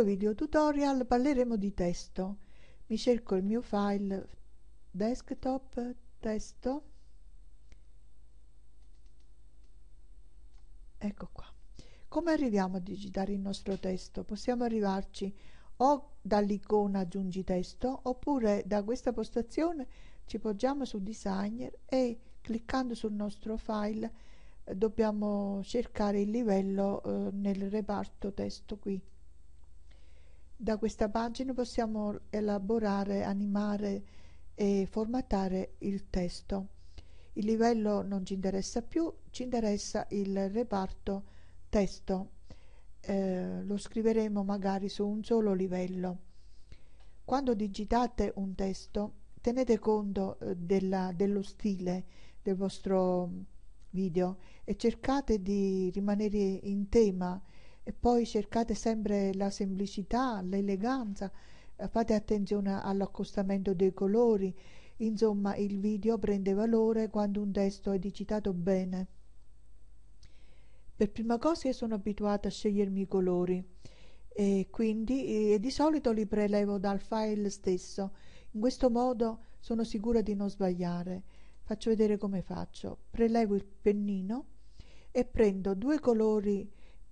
questo video tutorial parleremo di testo. Mi cerco il mio file desktop testo. Ecco qua. Come arriviamo a digitare il nostro testo? Possiamo arrivarci o dall'icona aggiungi testo oppure da questa postazione ci poggiamo su designer e cliccando sul nostro file dobbiamo cercare il livello eh, nel reparto testo qui da questa pagina possiamo elaborare, animare e formattare il testo. Il livello non ci interessa più, ci interessa il reparto testo. Eh, lo scriveremo magari su un solo livello. Quando digitate un testo, tenete conto eh, della, dello stile del vostro video e cercate di rimanere in tema e poi cercate sempre la semplicità, l'eleganza, eh, fate attenzione all'accostamento dei colori, insomma il video prende valore quando un testo è digitato bene. Per prima cosa io sono abituata a scegliermi i colori e quindi e eh, di solito li prelevo dal file stesso, in questo modo sono sicura di non sbagliare. Faccio vedere come faccio. Prelevo il pennino e prendo due colori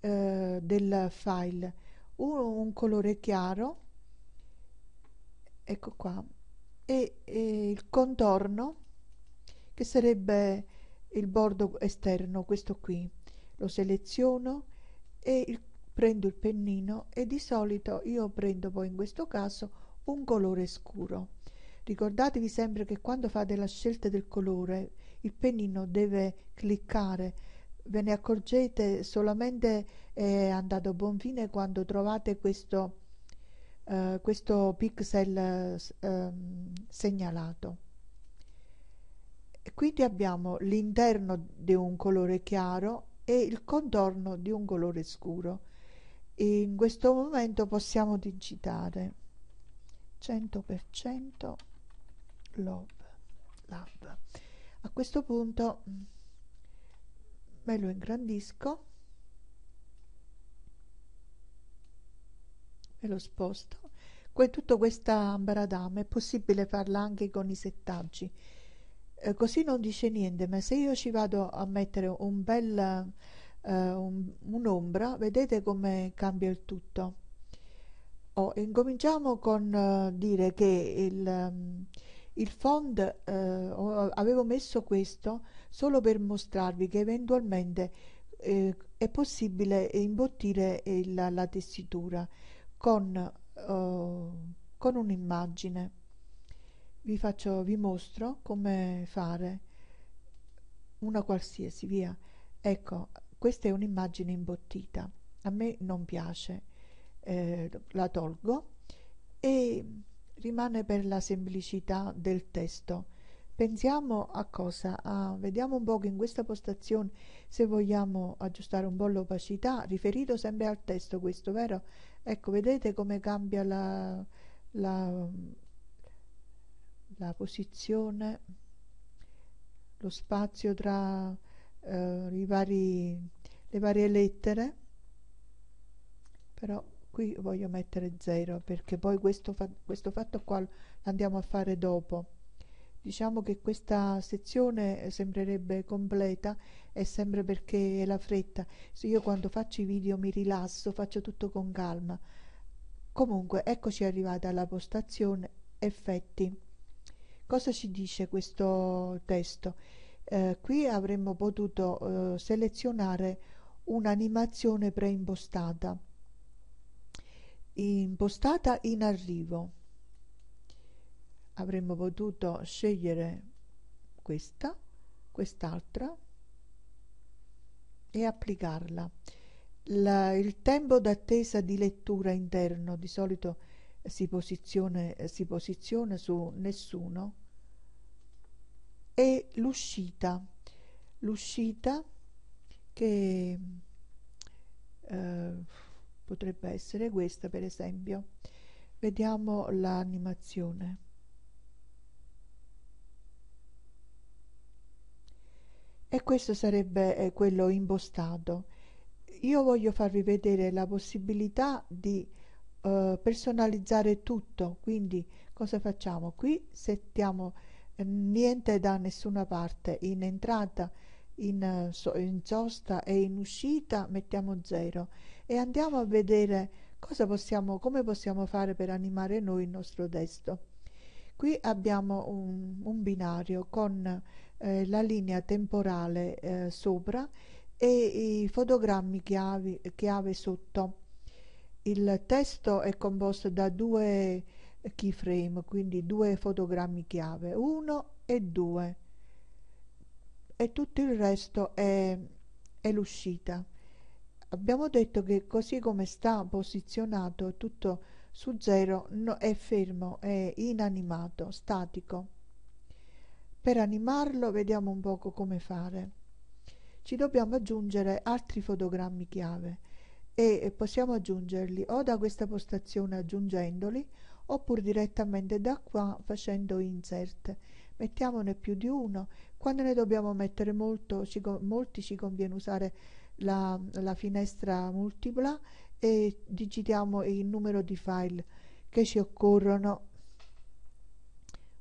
eh, del file un, un colore chiaro ecco qua e, e, il contorno che sarebbe il bordo esterno questo qui lo seleziono e il, prendo il pennino e di solito io prendo poi in questo caso un colore scuro ricordatevi sempre che quando fate la scelta del colore il pennino deve cliccare ve ne accorgete solamente è eh, andato a buon fine quando trovate questo, eh, questo pixel eh, segnalato. Quindi abbiamo l'interno di un colore chiaro e il contorno di un colore scuro. in questo momento possiamo digitare 100% love, love. A questo punto me lo ingrandisco e lo sposto que tutta questa baradama è possibile farla anche con i settaggi eh, così non dice niente ma se io ci vado a mettere un bel eh, un'ombra un vedete come cambia il tutto oh, incominciamo con eh, dire che il, il fond eh, avevo messo questo solo per mostrarvi che eventualmente eh, è possibile imbottire il, eh, la tessitura con, eh, con un'immagine. Vi, faccio, vi mostro come fare una qualsiasi, via. Ecco, questa è un'immagine imbottita. A me non piace, eh, la tolgo e rimane per la semplicità del testo pensiamo a cosa? Ah, vediamo un po' che in questa postazione se vogliamo aggiustare un po' l'opacità, riferito sempre al testo questo, vero? Ecco, vedete come cambia la, la, la posizione, lo spazio tra eh, vari, le varie lettere, però qui voglio mettere 0 perché poi questo, fa, questo fatto qua lo andiamo a fare dopo. Diciamo che questa sezione eh, sembrerebbe completa e sempre perché è la fretta. Se io quando faccio i video mi rilasso, faccio tutto con calma. Comunque, eccoci arrivata alla postazione effetti. Cosa ci dice questo testo? Eh, qui avremmo potuto eh, selezionare un'animazione preimpostata impostata in arrivo avremmo potuto scegliere questa, quest'altra e applicarla. La, il tempo d'attesa di lettura interno di solito si posiziona, si posiziona su nessuno e l'uscita, l'uscita che eh, potrebbe essere questa per esempio. Vediamo l'animazione. e questo sarebbe eh, quello impostato. Io voglio farvi vedere la possibilità di eh, personalizzare tutto, quindi cosa facciamo? Qui settiamo eh, niente da nessuna parte, in entrata, in, eh, in sosta e in uscita mettiamo zero e andiamo a vedere possiamo, come possiamo fare per animare noi il nostro testo. Qui abbiamo un, un binario con eh, la linea temporale eh, sopra e i fotogrammi chiave, chiave sotto. Il testo è composto da due keyframe, quindi due fotogrammi chiave, uno e due. e tutto il resto è, è l'uscita. Abbiamo detto che così come sta posizionato tutto su zero no, è fermo, è inanimato, statico. Per animarlo vediamo un poco come fare. Ci dobbiamo aggiungere altri fotogrammi chiave e possiamo aggiungerli o da questa postazione aggiungendoli oppure direttamente da qua facendo insert. Mettiamone più di uno. Quando ne dobbiamo mettere molto, ci, molti ci conviene usare la, la finestra multipla e digitiamo il numero di file che ci occorrono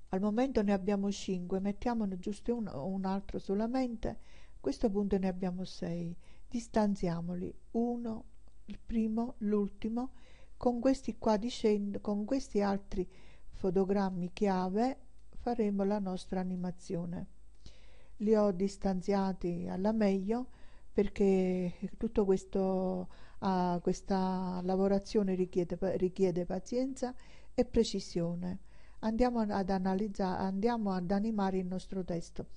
al momento ne abbiamo 5 mettiamone giusto un, un altro solamente a questo punto ne abbiamo 6 distanziamoli uno il primo l'ultimo con questi qua discendo con questi altri fotogrammi chiave faremo la nostra animazione li ho distanziati alla meglio perché tutto questo uh, questa lavorazione richiede, richiede, pazienza e precisione. Andiamo ad, analizzare, andiamo ad animare il nostro testo.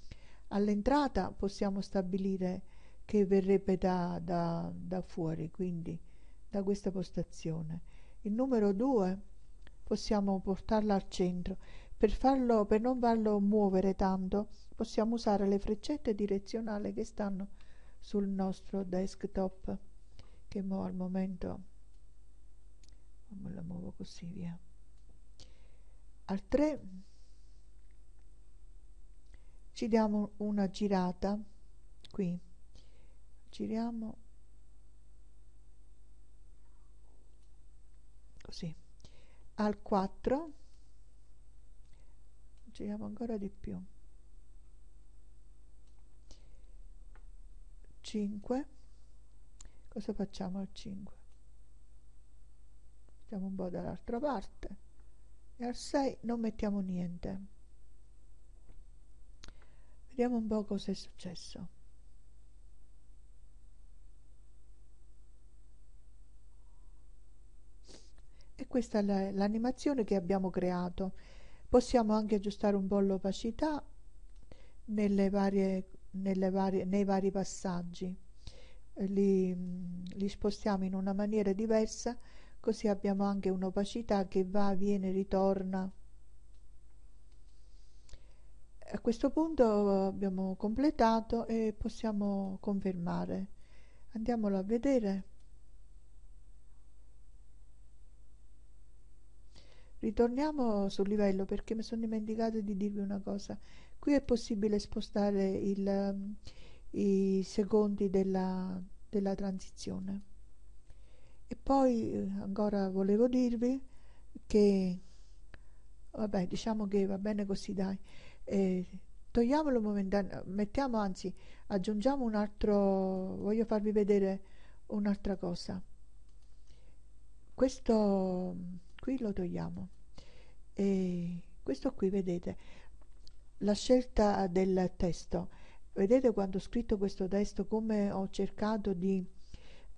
All'entrata possiamo stabilire che verrebbe da, da, da fuori, quindi da questa postazione. Il numero 2 possiamo portarlo al centro. Per, farlo, per non farlo muovere tanto possiamo usare le freccette direzionali che stanno sul nostro desktop che mo al momento me la muovo così via al 3 ci diamo una girata qui giriamo così al 4 giriamo ancora di più 5 cosa facciamo al 5? Mettiamo un po' dall'altra parte e al 6 non mettiamo niente. Vediamo un po' cosa è successo. E questa è l'animazione che abbiamo creato. Possiamo anche aggiustare un po' l'opacità nelle varie, nelle varie, nei vari passaggi li, li spostiamo in una maniera diversa, così abbiamo anche un'opacità che va, viene, ritorna. A questo punto abbiamo completato e possiamo confermare. Andiamolo a vedere. Ritorniamo sul livello perché mi sono dimenticato di dirvi una cosa. Qui è possibile spostare il, i secondi della, della transizione. E poi eh, ancora volevo dirvi che, vabbè, diciamo che va bene così, dai, eh, togliamolo momentaneamente, mettiamo anzi, aggiungiamo un altro, voglio farvi vedere un'altra cosa. Questo qui lo togliamo. E questo qui, vedete, la scelta del testo Vedete quando ho scritto questo testo come ho cercato di eh,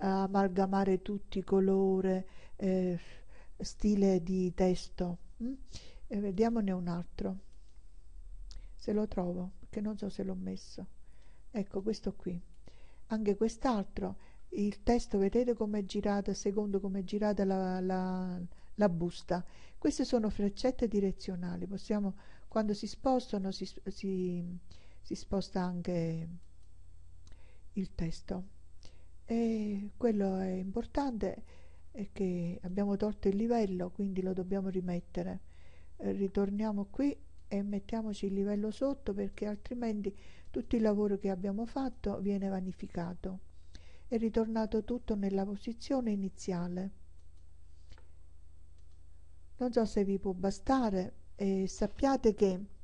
amalgamare tutti colore, eh, stile di testo. Mm? E vediamone un altro. Se lo trovo, che non so se l'ho messo. Ecco questo qui. Anche quest'altro. Il testo, vedete come è girata, secondo come è girata la, la, la busta. Queste sono freccette direzionali. Possiamo, quando si spostano, si, si si sposta anche il testo e quello è importante è che abbiamo tolto il livello quindi lo dobbiamo rimettere eh, ritorniamo qui e mettiamoci il livello sotto perché altrimenti tutto il lavoro che abbiamo fatto viene vanificato è ritornato tutto nella posizione iniziale non so se vi può bastare e sappiate che